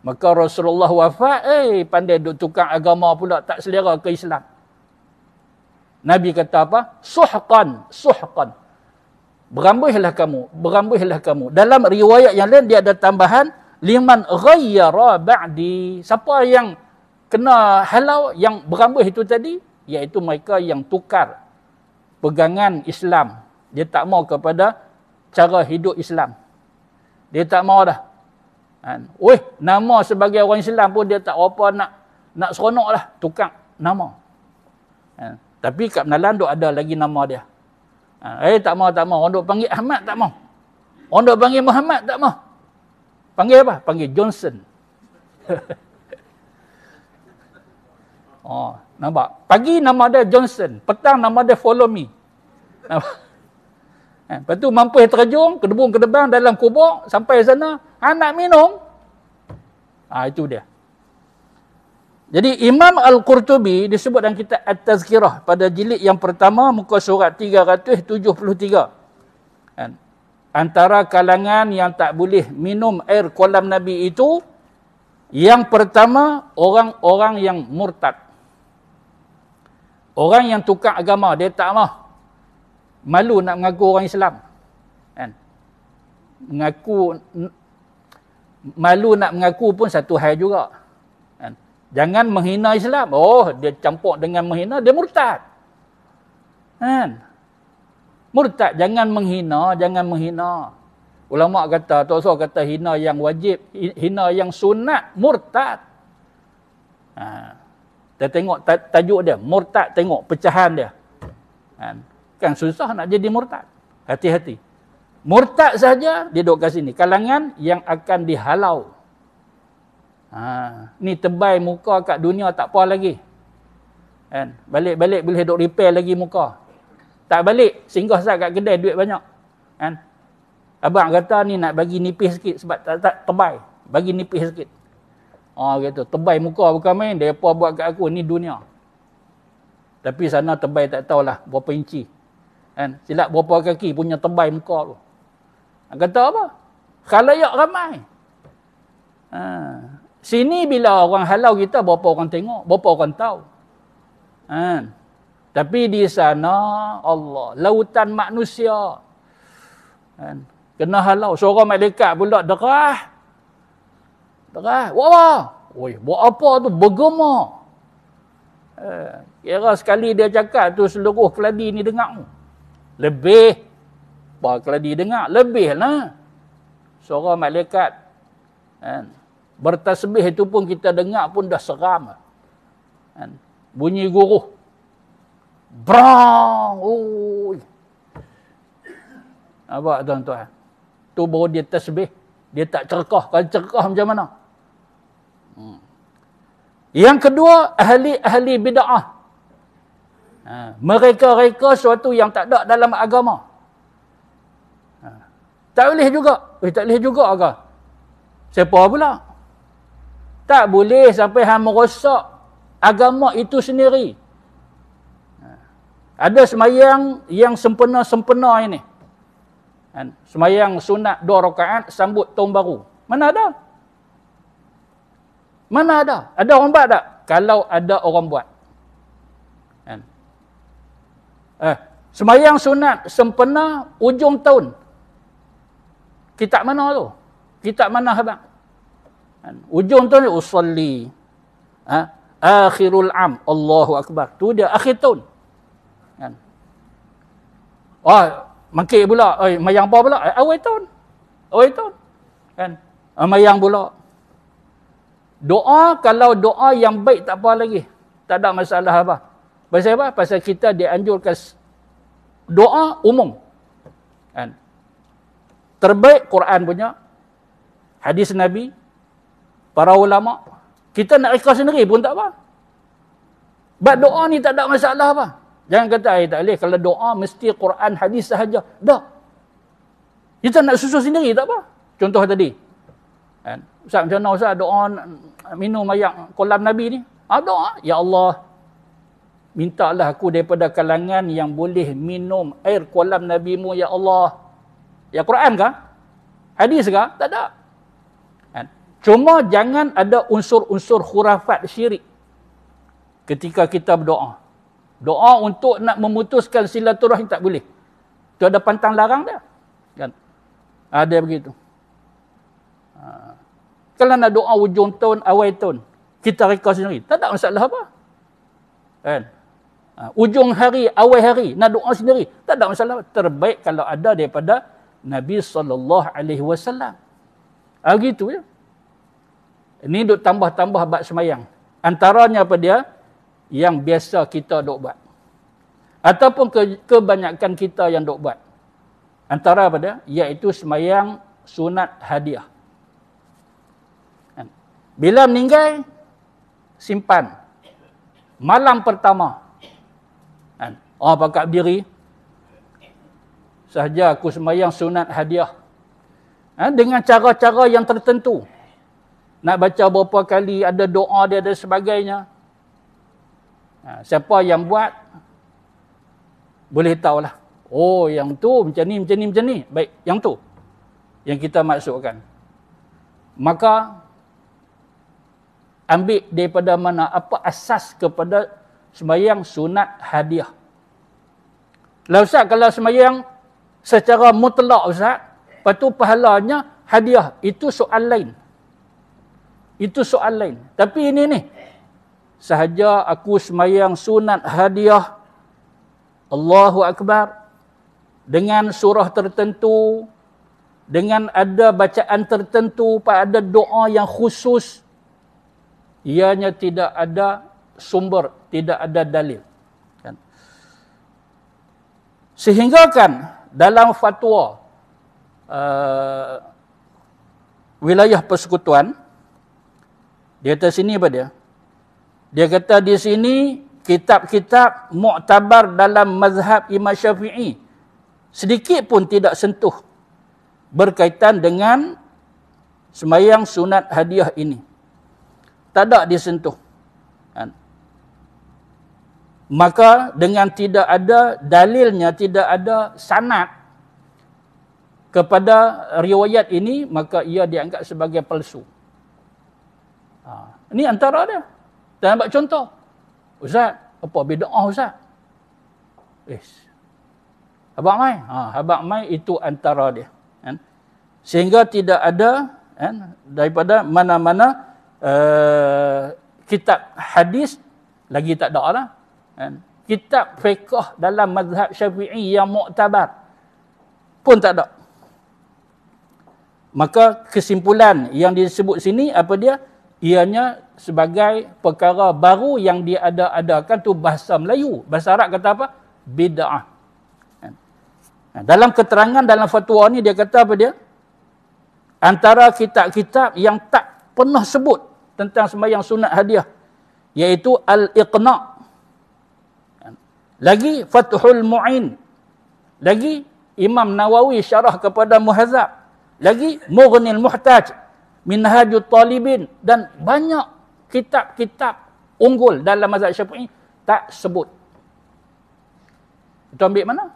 Maka Rasulullah wafat, eh pandai duk tukang agama pula tak selera ke Islam. Nabi kata apa? Suhqan, suhqan. Berambuhlah kamu, berambuhlah kamu. Dalam riwayat yang lain dia ada tambahan liman ghayyara ba'di. Siapa yang kena halau yang berambuh itu tadi? Iaitu mereka yang tukar pegangan Islam. Dia tak mau kepada cara hidup Islam. Dia tak mau dah. Kan. Weh, nama sebagai orang Islam pun dia tak apa nak nak seronok lah. Tukar nama. Kan. Tapi kat Menalan duk ada lagi nama dia. Kan. Eh, tak mau, tak mau. Orang duk panggil Ahmad, tak mau. Orang duk panggil Muhammad, tak mau. Panggil apa? Panggil Johnson. oh, nampak? Pagi nama dia Johnson. Petang nama dia Follow Me. Nampak? Ha, lepas tu mampus terjung, kedebung kedebang dalam kubur sampai sana, ha, nak minum. Ha, itu dia. Jadi Imam Al-Qurtubi disebut dalam kitab At-Tazkirah pada jilid yang pertama muka surat 373. Ha, antara kalangan yang tak boleh minum air kolam Nabi itu, yang pertama orang-orang yang murtad. Orang yang tukar agama, dia tak mahu malu nak mengaku orang Islam kan mengaku malu nak mengaku pun satu hal juga kan jangan menghina Islam oh dia campur dengan menghina dia murtad kan murtad jangan menghina jangan menghina ulama kata tok so kata hina yang wajib hina yang sunat murtad ha. kita tengok tajuk dia murtad tengok pecahan dia ha. Bukan susah nak jadi murtad. Hati-hati. Murtad saja dia duduk kat sini. Kalangan yang akan dihalau. Ha, ni tebai muka kat dunia tak apa lagi. Kan? Balik-balik boleh duduk repair lagi muka. Tak balik, singgah sahaja kat kedai duit banyak. Kan? Abang kata ni nak bagi nipis sikit sebab tak, tak tebai. Bagi nipis sikit. Ah ha, gitu, tebai muka bukan main, dia depa buat kat aku ni dunia. Tapi sana tebai tak tahulah berapa inci. Kan? Silap berapa kaki punya tebai muka tu. Dia kata apa? Khalayak ramai. Ha. Sini bila orang halau kita, berapa orang tengok, berapa orang tahu. Ha. Tapi di sana, Allah, lautan manusia. Ha. Kena halau. Seorang malaikat pula derah. Derah. Wah, Oi, buat apa tu? Bergema. Ha. Kira sekali dia cakap tu seluruh keladi ni dengar. Lebih. Bah, kalau dia dengar, lebih lah. Suara malaikat. Kan? Bertasbih itu pun kita dengar pun dah seram. Kan? Bunyi guru. Brang! Oh. Apa tuan-tuan? Itu baru dia tasbih. Dia tak cerkah. Kalau cerkah macam mana? Hmm. Yang kedua, ahli-ahli bida'ah. Ha, mereka-reka sesuatu yang tak ada dalam agama. Ha, tak boleh juga. Eh, tak boleh juga ke? Siapa pula? Tak boleh sampai hang merosak agama itu sendiri. Ha, ada semayang yang sempena-sempena ini. Ha, semayang sunat dua rakaat sambut tahun baru. Mana ada? Mana ada? Ada orang buat tak? Kalau ada orang buat. Eh, semayang sunat sempena ujung tahun. kita mana tu? Kitab mana habang? Kan, ujung tahun ni usalli. Eh, akhirul am. Allahu akbar. Tu dia akhir tahun. Kan? Oh, ah, mangkit pula. Oi, mayang apa pula? Eh, awal tahun. Awal tahun. Kan? Eh, mayang pula. Doa kalau doa yang baik tak apa lagi. Tak ada masalah apa. Pasal apa? Pasal kita dianjurkan doa umum. Kan? Terbaik Quran punya, hadis Nabi, para ulama, kita nak ikhlas sendiri pun tak apa. Sebab doa ni tak ada masalah apa. Jangan kata, ayat eh, tak boleh. Kalau doa, mesti Quran, hadis sahaja. Dah. Kita nak susu sendiri tak apa. Contoh tadi. Kan? Ustaz, macam mana Ustaz doa minum ayat kolam Nabi ni? Ha, doa. Ya Allah, Mintalah aku daripada kalangan yang boleh minum air kolam NabiMu ya Allah. Ya Quran kah? Hadis kah? Tak ada. Kan? Cuma jangan ada unsur-unsur khurafat syirik ketika kita berdoa. Doa untuk nak memutuskan silaturahim tak boleh. Itu ada pantang larang dia. Kan? Ada begitu. Ha. Kalau nak doa ujung tahun, awal tahun, kita reka sendiri. Tak ada masalah apa. Kan? Ha, ujung hari awal hari nak doa sendiri tak ada masalah terbaik kalau ada daripada Nabi saw. alaihi wasallam ha, ya ini duk tambah-tambah bab semayang antaranya apa dia yang biasa kita duk buat ataupun ke, kebanyakan kita yang duk buat antara apa dia iaitu semayang sunat hadiah ha. bila meninggal simpan malam pertama Ah pakat berdiri. Sahaja aku sembahyang sunat hadiah. Ha? dengan cara-cara yang tertentu. Nak baca berapa kali ada doa dia dan sebagainya. Ha, siapa yang buat boleh tahulah. Oh yang tu macam ni macam ni macam ni. Baik, yang tu. Yang kita maksudkan. Maka ambil daripada mana apa asas kepada sembahyang sunat hadiah lah ustaz kalau semayang secara mutlak ustaz, lepas tu pahalanya hadiah. Itu soal lain. Itu soal lain. Tapi ini ni. Sahaja aku semayang sunat hadiah. Allahu Akbar. Dengan surah tertentu. Dengan ada bacaan tertentu. Ada doa yang khusus. Ianya tidak ada sumber. Tidak ada dalil sehinggakan dalam fatwa uh, wilayah persekutuan di atas sini apa dia dia kata di sini kitab-kitab muktabar dalam mazhab Imam Syafi'i sedikit pun tidak sentuh berkaitan dengan semayang sunat hadiah ini tak ada disentuh maka dengan tidak ada dalilnya tidak ada sanat kepada riwayat ini maka ia dianggap sebagai palsu ha. ini antara dia saya nampak contoh ustaz apa bid'ah ustaz yes. Habak mai ha habak mai itu antara dia kan sehingga tidak ada kan daripada mana-mana uh, kitab hadis lagi tak ada lah Kan? Kitab fiqah dalam mazhab syafi'i yang muktabar pun tak ada. Maka kesimpulan yang disebut sini apa dia? Ianya sebagai perkara baru yang dia ada adakan tu bahasa Melayu. Bahasa Arab kata apa? Bida'ah. Kan? Dalam keterangan dalam fatwa ni dia kata apa dia? Antara kitab-kitab yang tak pernah sebut tentang sembahyang sunat hadiah. Iaitu Al-Iqna' Lagi Fathul Mu'in. Lagi Imam Nawawi syarah kepada Muhazzab. Lagi Mughnil Muhtaj Minhajut Talibin dan banyak kitab-kitab unggul dalam mazhab Syafi'i tak sebut. Kita ambil mana?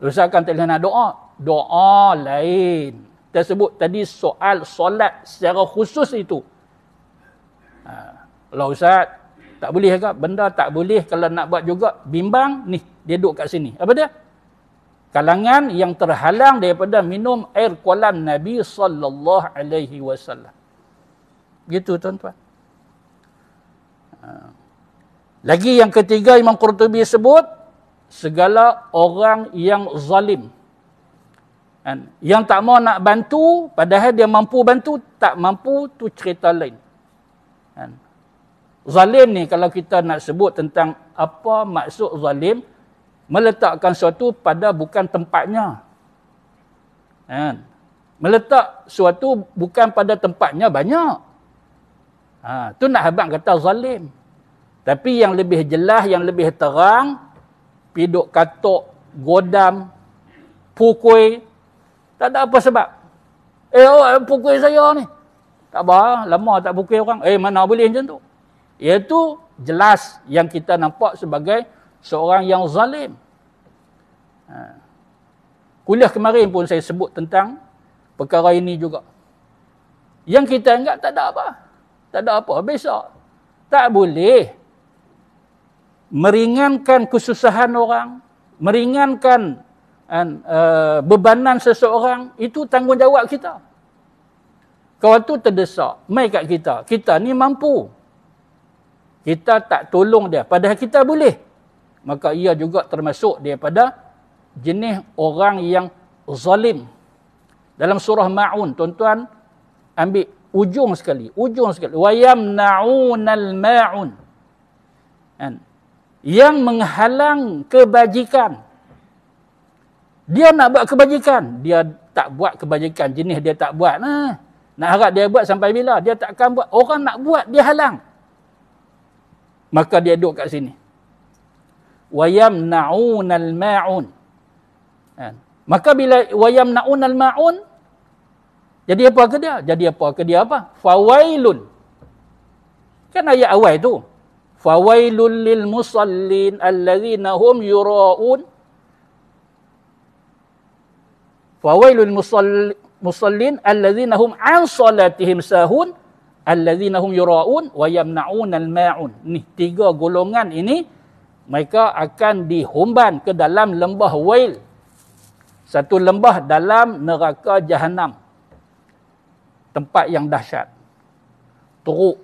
Rusakan telah nak doa. Doa lain. Kita sebut tadi soal solat secara khusus itu. Ha. Kalau Ustaz, tak boleh ke? Benda tak boleh kalau nak buat juga. Bimbang ni, dia duduk kat sini. Apa dia? Kalangan yang terhalang daripada minum air kolam Nabi sallallahu alaihi wasallam. Gitu tuan-tuan. Ha. Lagi yang ketiga Imam Qurtubi sebut segala orang yang zalim. Kan? Yang tak mau nak bantu padahal dia mampu bantu, tak mampu tu cerita lain. Kan? Zalim ni kalau kita nak sebut tentang apa maksud zalim, meletakkan sesuatu pada bukan tempatnya. Kan? Meletak sesuatu bukan pada tempatnya banyak. Ha, tu nak habang kata zalim. Tapi yang lebih jelas, yang lebih terang, piduk katuk, godam, pukul, tak ada apa sebab. Eh, awak pukul saya ni. Tak apa, lama tak pukul orang. Eh, mana boleh macam tu? iaitu jelas yang kita nampak sebagai seorang yang zalim. Ha. Kuliah kemarin pun saya sebut tentang perkara ini juga. Yang kita anggap tak ada apa. Tak ada apa, biasa. Tak boleh meringankan kesusahan orang, meringankan kan, uh, bebanan seseorang, itu tanggungjawab kita. Kalau tu terdesak, mai kat kita. Kita ni mampu kita tak tolong dia padahal kita boleh maka ia juga termasuk daripada jenis orang yang zalim dalam surah maun tuan-tuan ambil ujung sekali ujung sekali wayamnaunal maun kan? yang menghalang kebajikan dia nak buat kebajikan dia tak buat kebajikan jenis dia tak buat nah nak harap dia buat sampai bila dia tak akan buat orang nak buat dia halang maka dia duduk kat sini wayam naunal maun ha. maka bila wayam naunal maun jadi apa ke dia jadi apa ke dia apa fawailun kan ayat awal tu fawailul lil musallin alladhina hum yuraun fawailul musallin alladhina hum an salatihim sahun allazina hum yuraun wa yamnaunal maun ni tiga golongan ini mereka akan dihumban ke dalam lembah wail satu lembah dalam neraka jahanam tempat yang dahsyat teruk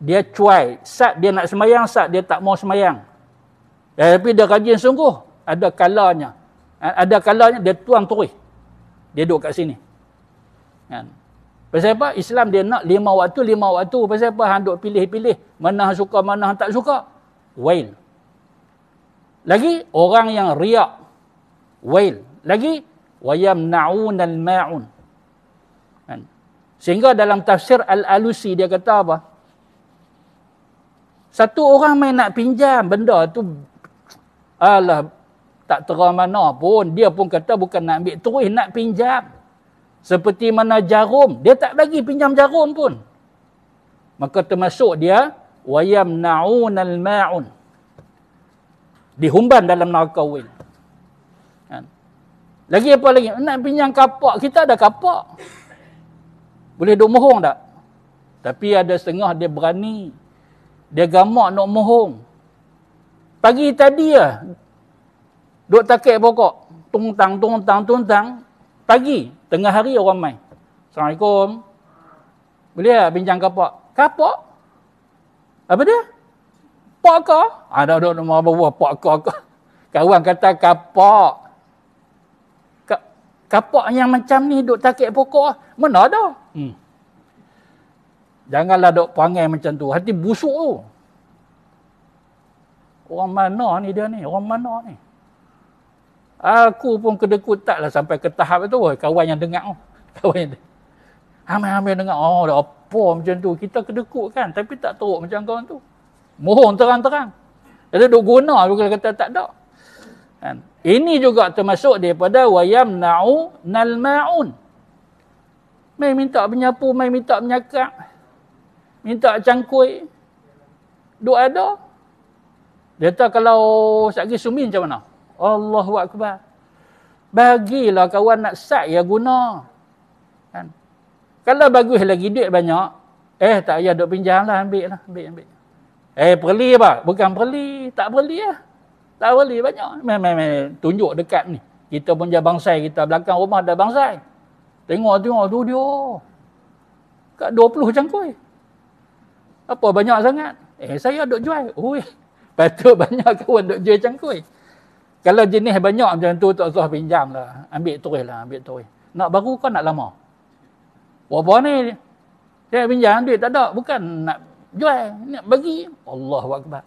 dia cuai sat dia nak semayang sat dia tak mau semayang eh, tapi dia rajin sungguh ada kalanya eh, ada kalanya dia tuang turis dia duduk kat sini kan Pasal apa? Islam dia nak lima waktu, lima waktu. Pasal apa? Handuk pilih-pilih. Mana suka, mana tak suka. Wail. Lagi, orang yang riak. Wail. Lagi, wayam وَيَمْنَعُونَ الْمَعُونَ kan? Sehingga dalam tafsir Al-Alusi dia kata apa? Satu orang main nak pinjam benda tu alah tak terang mana pun dia pun kata bukan nak ambil terus nak pinjam seperti mana jarum, dia tak bagi pinjam jarum pun. Maka termasuk dia, wayam وَيَمْنَعُونَ الْمَعُونَ Dihumban dalam neraka wil. Kan? Lagi apa lagi? Nak pinjam kapak, kita ada kapak. Boleh duk mohong tak? Tapi ada setengah dia berani. Dia gamak nak mohong. Pagi tadi ya, duk takik pokok. Tung tang, tung tang, tung tang. Pagi, Tengah hari orang main. Assalamualaikum. Boleh tak bincang kapak? Kapak? Apa dia? Pak kau? Ada orang nama apa buah pak kau kau. Kawan kata kapak. Ka, kapak yang macam ni duk takik pokok. Ah. Mana ada? Hmm. Janganlah duk panggil macam tu. Hati busuk tu. Orang mana ni dia ni? Orang mana ni? Aku pun kedekut taklah sampai ke tahap itu. Oh, kawan yang dengar. Oh, kawan yang Ambil-ambil dengar. Oh, dah apa macam tu. Kita kedekut kan. Tapi tak teruk macam kawan tu. Mohon terang-terang. Jadi duk guna juga kata tak ada. Kan? Ini juga termasuk daripada wayam na'u nal ma'un. Main minta menyapu, main minta menyakak. Minta cangkui. Duk ada. Dia kata kalau sakit sumi macam mana? Allahu akbar. Bagilah kawan nak sat ya guna. Kan? Kalau bagus lagi duit banyak, eh tak payah duk pinjam lah ambil lah. Ambil, ambil. Eh perli apa? Bukan perli. Tak perli lah. Tak perli banyak. Main, main, main. Tunjuk dekat ni. Kita pun jah bangsai kita. Belakang rumah ada bangsai. Tengok, tengok tu dia. Kat 20 cangkui. Apa banyak sangat? Eh saya duk jual. Ui. Patut banyak kawan duk jual cangkui. Kalau jenis banyak macam tu, tak usah pinjam lah. Ambil terus lah, ambil terus. Nak baru kau nak lama. Apa ni? Saya pinjam duit tak ada. Bukan nak jual. Nak bagi. Allah wakbar.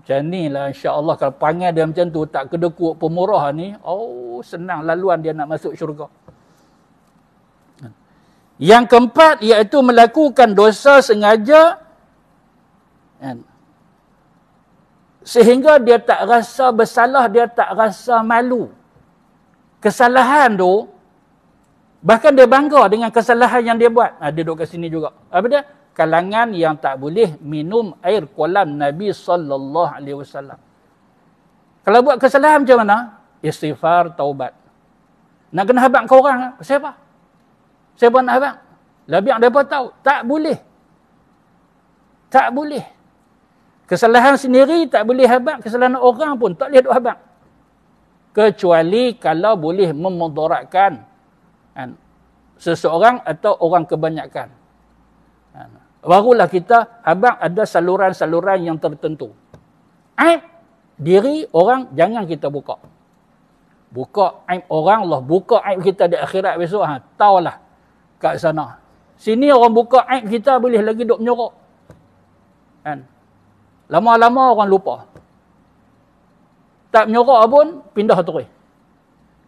Macam ni lah insyaAllah. Kalau panggil dia macam tu, tak kedekuk pemurah ni. Oh, senang laluan dia nak masuk syurga. Yang keempat iaitu melakukan dosa sengaja. Kan? sehingga dia tak rasa bersalah dia tak rasa malu kesalahan tu bahkan dia bangga dengan kesalahan yang dia buat ha, dia duduk kat sini juga apa dia kalangan yang tak boleh minum air kolam Nabi sallallahu alaihi wasallam kalau buat kesalahan macam mana istighfar taubat nak kena habaq kau orang ah? siapa siapa nak habaq lebih daripada tahu tak boleh tak boleh Kesalahan sendiri tak boleh habak, kesalahan orang pun tak boleh habak. Kecuali kalau boleh memudaratkan kan, seseorang atau orang kebanyakan. Kan. Barulah kita habak ada saluran-saluran yang tertentu. Eh, diri orang jangan kita buka. Buka aib orang Allah, buka aib kita di akhirat besok, ha, lah, kat sana. Sini orang buka aib kita boleh lagi duk menyorok. Kan. Lama-lama orang lupa. Tak menyorak pun, pindah turis.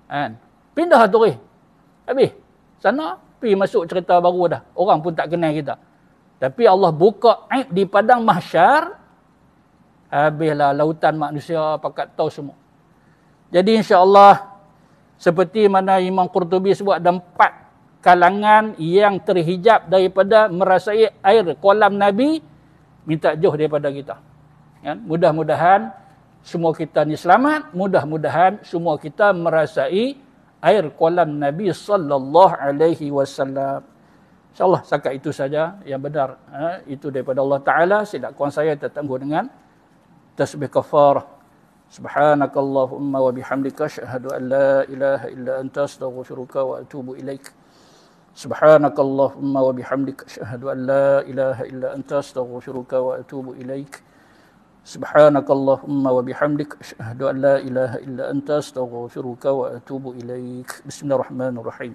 Kan? Pindah turis. Habis. Sana, pi masuk cerita baru dah. Orang pun tak kenal kita. Tapi Allah buka aib di padang mahsyar, habislah lautan manusia pakat tahu semua. Jadi insya Allah seperti mana Imam Qurtubi sebut ada empat kalangan yang terhijab daripada merasai air kolam Nabi minta jauh daripada kita. Ya, mudah-mudahan semua kita ni selamat, mudah-mudahan semua kita merasai air kolam Nabi sallallahu alaihi wasallam. Insyaallah sekak itu saja yang benar. Ha, itu daripada Allah Taala, silap kawan saya tertangguh dengan tasbih kafar. Subhanakallahumma wa bihamdika asyhadu an la ilaha illa anta astaghfiruka wa atubu ilaik. Subhanakallahumma wa bihamdika asyhadu an la ilaha illa anta astaghfiruka wa atubu ilaik. سبحانك اللهم وبحمدك أشهد أن لا إله إلا أنت أستغفرك وأتوب إليك بسم الله الرحمن الرحيم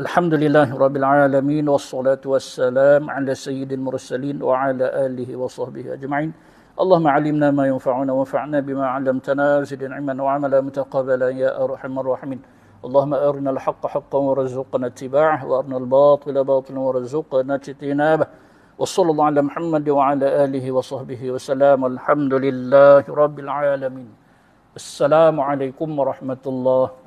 الحمد لله رب العالمين والصلاة والسلام على سيد المرسلين وعلى آله وصحبه أجمعين اللهم علمنا ما ينفعنا وانفعنا بما علمتنا زدنا علما وعملا متقبلا يا أرحم الراحمين اللهم أرنا الحق حقا وارزقنا اتباعه وأرنا الباطل باطلا وارزقنا اجتنابه وصلى الله على محمد وعلى آله وصحبه وسلم الحمد لله رب العالمين السلام عليكم ورحمة الله